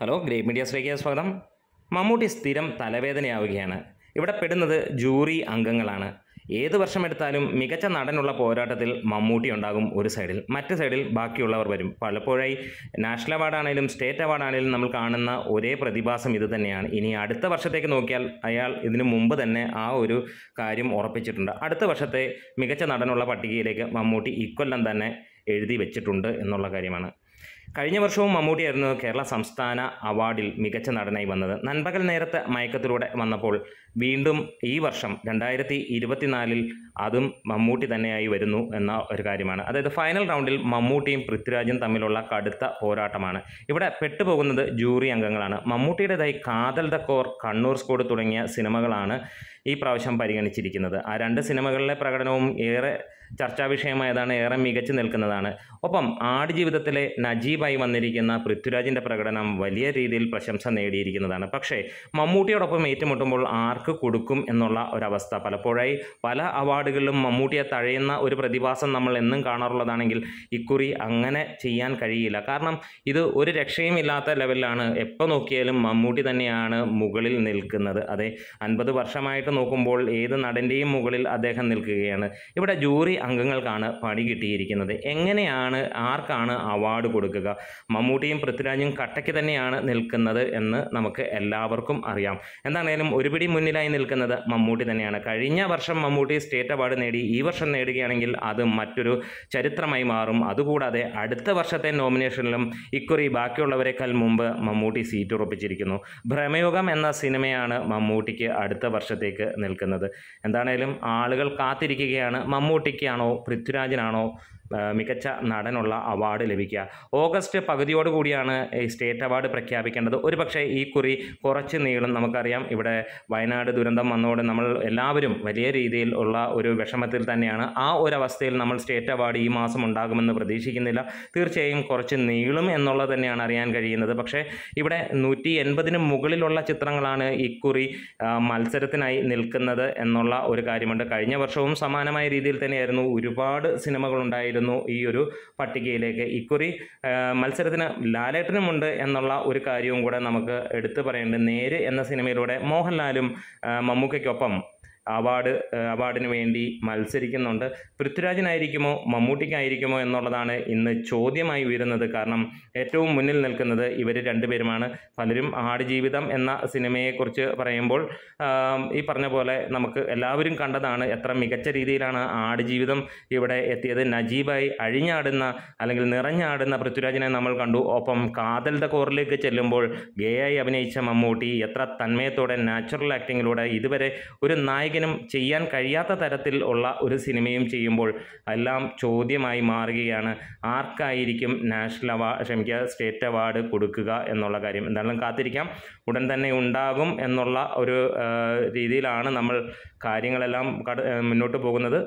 hello grey മീഡിയസിലേക്ക് സ്വാഗതം മമ്മൂട്ടി സ്ഥിരം തലവേദനയാവുകയാണ് ഇവിടെ പെടുന്നത് ജൂറി അംഗങ്ങളാണ് ഏത് വർഷമെടുത്താലും മികച്ച നടനുള്ള പോരാട്ടത്തിൽ മമ്മൂട്ടി ഉണ്ടാകും ഒരു സൈഡിൽ മറ്റ് സൈഡിൽ ബാക്കിയുള്ളവർ വരും പലപ്പോഴായി നാഷണൽ അവാർഡാണേലും സ്റ്റേറ്റ് അവാർഡാണേലും നമ്മൾ കാണുന്ന ഒരേ പ്രതിഭാസം ഇത് തന്നെയാണ് ഇനി അടുത്ത വർഷത്തേക്ക് നോക്കിയാൽ അയാൾ ഇതിനു മുമ്പ് തന്നെ ആ ഒരു കാര്യം ഉറപ്പിച്ചിട്ടുണ്ട് അടുത്ത വർഷത്തെ മികച്ച നടനുള്ള പട്ടികയിലേക്ക് മമ്മൂട്ടി ഇക്കൊല്ലം തന്നെ എഴുതി വെച്ചിട്ടുണ്ട് എന്നുള്ള കാര്യമാണ് കഴിഞ്ഞ വർഷവും മമ്മൂട്ടിയായിരുന്നു കേരള സംസ്ഥാന അവാർഡിൽ മികച്ച നടനായി വന്നത് നൻപകൽ നേരത്തെ മയക്കത്തിലൂടെ വന്നപ്പോൾ വീണ്ടും ഈ വർഷം രണ്ടായിരത്തി ഇരുപത്തിനാലിൽ അതും മമ്മൂട്ടി തന്നെയായി വരുന്നു എന്ന ഒരു കാര്യമാണ് അതായത് ഫൈനൽ റൗണ്ടിൽ മമ്മൂട്ടിയും പൃഥ്വിരാജും തമ്മിലുള്ള കടുത്ത പോരാട്ടമാണ് ഇവിടെ പെട്ടുപോകുന്നത് ജൂറി അംഗങ്ങളാണ് മമ്മൂട്ടിയുടേതായി കാതൽ ദക്കോർ കണ്ണൂർ സ്കോഡ് തുടങ്ങിയ സിനിമകളാണ് ഈ പ്രാവശ്യം പരിഗണിച്ചിരിക്കുന്നത് ആ രണ്ട് സിനിമകളിലെ പ്രകടനവും ഏറെ ചർച്ചാ വിഷയമായതാണ് ഏറെ മികച്ചു നിൽക്കുന്നതാണ് ഒപ്പം ആടുജീവിതത്തിലെ നജീബ് നായകനായി വന്നിരിക്കുന്ന പൃഥ്വിരാജിൻ്റെ പ്രകടനം വലിയ രീതിയിൽ പ്രശംസ നേടിയിരിക്കുന്നതാണ് പക്ഷേ മമ്മൂട്ടിയോടൊപ്പം ഏറ്റുമുട്ടുമ്പോൾ ആർക്ക് കൊടുക്കും എന്നുള്ള ഒരവസ്ഥ പലപ്പോഴായി പല അവാർഡുകളിലും മമ്മൂട്ടിയെ തഴയുന്ന ഒരു പ്രതിഭാസം നമ്മൾ എന്നും കാണാറുള്ളതാണെങ്കിൽ ഇക്കുറി അങ്ങനെ ചെയ്യാൻ കഴിയില്ല കാരണം ഇത് ഒരു രക്ഷയും ഇല്ലാത്ത ലെവലിലാണ് എപ്പോൾ നോക്കിയാലും മമ്മൂട്ടി തന്നെയാണ് മുകളിൽ നിൽക്കുന്നത് അതെ അൻപത് വർഷമായിട്ട് നോക്കുമ്പോൾ ഏത് നടൻ്റെയും മുകളിൽ അദ്ദേഹം നിൽക്കുകയാണ് ഇവിടെ ജൂറി അംഗങ്ങൾക്കാണ് പണി കിട്ടിയിരിക്കുന്നത് എങ്ങനെയാണ് ആർക്കാണ് അവാർഡ് കൊടുക്കുക നൽകുക മമ്മൂട്ടിയും പൃഥ്വിരാജും കട്ടയ്ക്ക് തന്നെയാണ് നിൽക്കുന്നത് എന്ന് നമുക്ക് എല്ലാവർക്കും അറിയാം എന്താണേലും ഒരുപിടി മുന്നിലായി നിൽക്കുന്നത് മമ്മൂട്ടി തന്നെയാണ് കഴിഞ്ഞ വർഷം മമ്മൂട്ടി സ്റ്റേറ്റ് അവാർഡ് നേടി ഈ വർഷം നേടുകയാണെങ്കിൽ അത് മറ്റൊരു ചരിത്രമായി മാറും അതുകൂടാതെ അടുത്ത വർഷത്തെ നോമിനേഷനിലും ഇക്കുറി ബാക്കിയുള്ളവരെക്കാൾ മുമ്പ് മമ്മൂട്ടി സീറ്റ് ഉറപ്പിച്ചിരിക്കുന്നു ഭ്രമയുഗം എന്ന സിനിമയാണ് മമ്മൂട്ടിക്ക് അടുത്ത വർഷത്തേക്ക് നിൽക്കുന്നത് എന്താണേലും ആളുകൾ കാത്തിരിക്കുകയാണ് മമ്മൂട്ടിക്കാണോ പൃഥ്വിരാജിനാണോ മികച്ച നടനുള്ള അവാർഡ് ലഭിക്കുക ഓഗസ്റ്റ് പകുതിയോടുകൂടിയാണ് കൂടിയാണ് സ്റ്റേറ്റ് അവാർഡ് പ്രഖ്യാപിക്കേണ്ടത് ഒരു പക്ഷേ ഈ കുറി കുറച്ച് നീളും നമുക്കറിയാം ഇവിടെ വയനാട് ദുരന്തം വന്നതോടെ നമ്മൾ എല്ലാവരും വലിയ രീതിയിൽ ഉള്ള ഒരു വിഷമത്തിൽ തന്നെയാണ് ആ ഒരു അവസ്ഥയിൽ നമ്മൾ സ്റ്റേറ്റ് അവാർഡ് ഈ മാസം ഉണ്ടാകുമെന്ന് പ്രതീക്ഷിക്കുന്നില്ല തീർച്ചയായും കുറച്ച് നീളും എന്നുള്ളത് തന്നെയാണ് അറിയാൻ കഴിയുന്നത് പക്ഷേ ഇവിടെ നൂറ്റി എൺപതിന് മുകളിലുള്ള ചിത്രങ്ങളാണ് ഇക്കുറി മത്സരത്തിനായി നിൽക്കുന്നത് എന്നുള്ള ഒരു കാര്യമുണ്ട് കഴിഞ്ഞ വർഷവും സമാനമായ രീതിയിൽ തന്നെയായിരുന്നു ഒരുപാട് സിനിമകളുണ്ടായിരുന്നു ആയിരുന്നു ഈ ഒരു പട്ടികയിലേക്ക് ഇക്കുറി മത്സരത്തിന് ലാലേട്ടനുമുണ്ട് എന്നുള്ള ഒരു കാര്യവും കൂടെ നമുക്ക് എടുത്തു പറയേണ്ടത് നേര് എന്ന സിനിമയിലൂടെ മോഹൻലാലും മമ്മൂക്കയ്ക്കൊപ്പം അവാർഡ് അവാർഡിന് വേണ്ടി മത്സരിക്കുന്നുണ്ട് പൃഥ്വിരാജിനായിരിക്കുമോ മമ്മൂട്ടിക്കായിരിക്കുമോ എന്നുള്ളതാണ് ഇന്ന് ചോദ്യമായി ഉയരുന്നത് കാരണം ഏറ്റവും മുന്നിൽ നിൽക്കുന്നത് ഇവർ രണ്ടുപേരുമാണ് പലരും ആടുജീവിതം എന്ന സിനിമയെക്കുറിച്ച് പറയുമ്പോൾ ഈ പറഞ്ഞ പോലെ നമുക്ക് എല്ലാവരും കണ്ടതാണ് എത്ര മികച്ച രീതിയിലാണ് ആടുജീവിതം ഇവിടെ എത്തിയത് നജീബായി അഴിഞ്ഞാടുന്ന അല്ലെങ്കിൽ നിറഞ്ഞാടുന്ന പൃഥ്വിരാജിനെ നമ്മൾ കണ്ടു ഒപ്പം കാതൽ കോറിലേക്ക് ചെല്ലുമ്പോൾ ഗേയായി അഭിനയിച്ച മമ്മൂട്ടി എത്ര തന്മയത്തോടെ നാച്ചുറൽ ആക്ടിങ്ങിലൂടെ ഇതുവരെ ഒരു നായിക നൂറുകണക്കിനും ചെയ്യാൻ കഴിയാത്ത തരത്തിൽ ഉള്ള ഒരു സിനിമയും ചെയ്യുമ്പോൾ എല്ലാം ചോദ്യമായി മാറുകയാണ് ആർക്കായിരിക്കും നാഷണൽ അവാർഡ് ക്ഷമിക്കുക സ്റ്റേറ്റ് അവാർഡ് കൊടുക്കുക എന്നുള്ള കാര്യം എന്തായാലും കാത്തിരിക്കാം ഉടൻ തന്നെ ഉണ്ടാകും എന്നുള്ള ഒരു രീതിയിലാണ് നമ്മൾ കാര്യങ്ങളെല്ലാം മുന്നോട്ട് പോകുന്നത്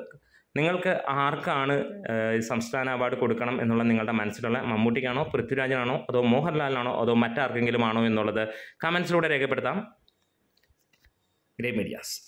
നിങ്ങൾക്ക് ആർക്കാണ് സംസ്ഥാന അവാർഡ് കൊടുക്കണം എന്നുള്ള നിങ്ങളുടെ മനസ്സിലുള്ള മമ്മൂട്ടിക്കാണോ പൃഥ്വിരാജനാണോ അതോ മോഹൻലാലിനാണോ അതോ മറ്റാർക്കെങ്കിലും ആണോ എന്നുള്ളത് കമൻസിലൂടെ രേഖപ്പെടുത്താം ഗ്രേ മീഡിയാസ്